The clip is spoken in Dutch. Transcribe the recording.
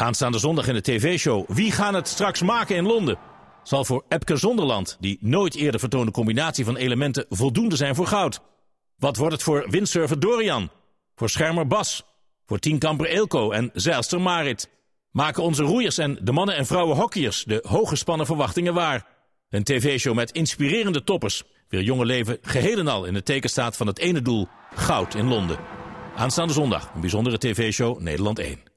Aanstaande zondag in de tv-show Wie gaan het straks maken in Londen? Zal voor Epke Zonderland, die nooit eerder vertoonde combinatie van elementen, voldoende zijn voor goud. Wat wordt het voor windsurfer Dorian? Voor schermer Bas? Voor tienkamper Eelco en zeilster Marit? Maken onze roeiers en de mannen en vrouwen hockeyers de hooggespannen verwachtingen waar? Een tv-show met inspirerende toppers, wil Jonge Leven geheel en al in het teken staat van het ene doel, goud in Londen. Aanstaande zondag, een bijzondere tv-show Nederland 1.